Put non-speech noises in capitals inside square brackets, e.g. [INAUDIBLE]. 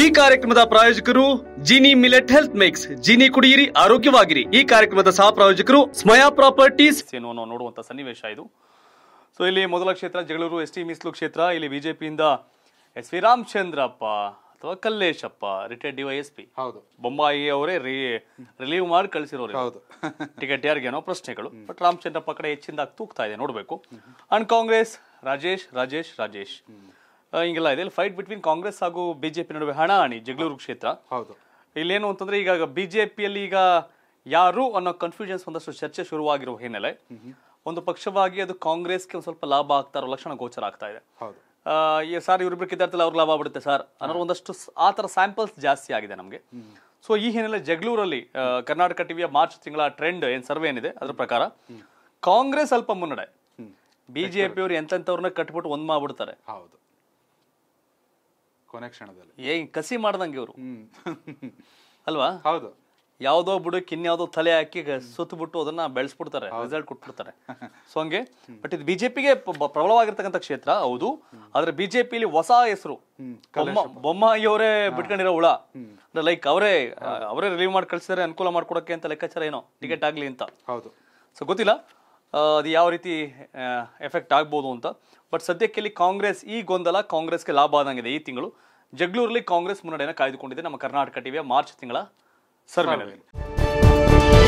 ಈ ಕಾರ್ಯಕ್ರಮದ ಪ್ರಾಯೋಜಕರು Jini millet health mix Jini ಕುಡಿಯಿರಿ ಆರೋಗ್ಯವಾಗಿರಿ ಈ ಕಾರ್ಯಕ್ರಮದ ಸಹ ಪ್ರಾಯೋಜಕರು ಸ್ಮಯಾ ಪ್ರಾಪರ್ಟೀಸ್ ಏನೋ ಅನ್ನೋ ನೋಡುವಂತ ಸನ್ನಿವೇಶ ಇದು ಸೊ ಇಲ್ಲಿ ಮೊದಲ ಕ್ಷೇತ್ರ ಜಗಳೂರು ಎಸ್ ಟಿ ಮೀಸಲು ಕ್ಷೇತ್ರ ಇಲ್ಲಿ ಬಿಜೆಪಿಯಿಂದ ಎಸ್ ವಿ ರಾಮಚಂದ್ರಪ್ಪ ಅಥವಾ ಕಲ್ಲೇಶಪ್ಪ ರಿಟೈರ್ಡ್ ಡಿವೈಎಸ್ಪಿ ಹೌದು ಬೊಂಬಾಯಿ ಅವರೇ ರಿಲೀವ್ ಮಾಡಿ ಕಳಿಸಿರೋರು ಹೌದು ಟಿಕೆಟ್ [LAUGHS] ಯಾರಿಗೇನೋ ಪ್ರಶ್ನೆಗಳು ಬಟ್ ರಾಮಚಂದ್ರಪ್ಪ ಕಡೆ ಹೆಚ್ಚಿಂದ ತೂಕ್ತಾ ಇದೆ ನೋಡಬೇಕು ಅಂಡ್ ಕಾಂಗ್ರೆಸ್ ರಾಜೇಶ್ ರಾಜೇಶ್ ರಾಜೇಶ್ ಹಿಂಗೆಲ್ಲ ಇದೆ ಇಲ್ಲಿ ಫೈಟ್ ಬಿಟ್ವೀನ್ ಕಾಂಗ್ರೆಸ್ ಹಾಗೂ ಬಿಜೆಪಿ ನಡುವೆ ಹಣಾಹಣಿ ಜಗಳೂರು ಕ್ಷೇತ್ರ ಹೌದು ಇಲ್ಲೇನು ಅಂತಂದ್ರೆ ಈಗ ಬಿಜೆಪಿಯಲ್ಲಿ ಈಗ ಯಾರು ಅನ್ನೋ ಕನ್ಫ್ಯೂಷನ್ಸ್ ಒಂದಷ್ಟು ಚರ್ಚೆ ಶುರುವಾಗಿರುವ ಹಿನ್ನೆಲೆ ಒಂದು ಪಕ್ಷವಾಗಿ ಅದು ಕಾಂಗ್ರೆಸ್ಗೆ ಒಂದು ಸ್ವಲ್ಪ ಲಾಭ ಆಗ್ತಾ ಇರೋ ಲಕ್ಷಣ ಗೋಚರ ಆಗ್ತಾ ಇದೆ ಸರ್ ಇವ್ರಿಬ್ರು ಇದ್ದಾರೆ ಅವ್ರಿಗೆ ಲಾಭ ಆಗ್ಬಿಡುತ್ತೆ ಸರ್ ಅನ್ನೋ ಒಂದಷ್ಟು ಆ ಥರ ಸ್ಯಾಂಪಲ್ಸ್ ಜಾಸ್ತಿ ಆಗಿದೆ ನಮಗೆ ಸೊ ಈ ಹಿನ್ನೆಲೆ ಜಗಳೂರಲ್ಲಿ ಕರ್ನಾಟಕ ಟಿವಿಯ ಮಾರ್ಚ್ ತಿಂಗಳ ಟ್ರೆಂಡ್ ಏನು ಸರ್ವೆ ಏನಿದೆ ಅದ್ರ ಪ್ರಕಾರ ಕಾಂಗ್ರೆಸ್ ಸ್ವಲ್ಪ ಮುನ್ನಡೆ ಬಿಜೆಪಿಯವರು ಎಂತೆಂಥವ್ರನ್ನ ಕಟ್ಬಿಟ್ಟು ಒಂದ್ ಮಾಡ್ಬಿಡ್ತಾರೆ ಹೌದು ಏ ಕಸಿ ಮಾಡ್ದಂಗೆ ಇವರು ಅಲ್ವಾ ಹೌದು ಯಾವುದೋ ಬುಡಕ್ಕೆ ಇನ್ಯಾವುದೋ ತಲೆ ಹಾಕಿ ಬಿಟ್ಟು ಅದನ್ನ ಬೆಳೆಸ್ಬಿಡ್ತಾರೆ ರಿಸಲ್ಟ್ ಕೊಟ್ಬಿಡ್ತಾರೆ ಸೊ [LAUGHS] ಹಂಗೆ ಬಟ್ ಇದು ಬಿಜೆಪಿಗೆ ಪ್ರಬಲವಾಗಿರ್ತಕ್ಕಂಥ ಕ್ಷೇತ್ರ ಹೌದು ಆದ್ರೆ ಬಿಜೆಪಿಲಿ ಹೊಸ ಹೆಸರು ಬೊಮ್ಮಾಯಿ ಅವರೇ ಬಿಟ್ಕೊಂಡಿರೋ ಹುಳ ಅಂದ್ರೆ ಲೈಕ್ ಅವರೇ ಅವರೇ ರಿಲೀವ್ ಮಾಡಿ ಕಳ್ಸಿದ್ರೆ ಅನುಕೂಲ ಮಾಡ್ಕೊಡಕ್ಕೆ ಅಂತ ಲೆಕ್ಕಾಚಾರ ಏನೋ ಟಿಕೆಟ್ ಆಗ್ಲಿ ಅಂತ ಹೌದು ಸೊ ಗೊತ್ತಿಲ್ಲ ಅದು ಯಾವ ರೀತಿ ಎಫೆಕ್ಟ್ ಆಗ್ಬೋದು ಅಂತ ಬಟ್ ಸದ್ಯಕ್ಕೆ ಇಲ್ಲಿ ಕಾಂಗ್ರೆಸ್ ಈ ಗೊಂದಲ ಕಾಂಗ್ರೆಸ್ಗೆ ಲಾಭ ಆದಂಗಿದೆ ಈ ತಿಂಗಳು ಜಗಳೂರಲ್ಲಿ ಕಾಂಗ್ರೆಸ್ ಮುನ್ನಡೆಯನ್ನು ಕಾಯ್ದುಕೊಂಡಿದೆ ನಮ್ಮ ಕರ್ನಾಟಕ ಟಿವಿಯ ಮಾರ್ಚ್ ತಿಂಗಳ ಸರ್ವೆನಲ್ಲಿ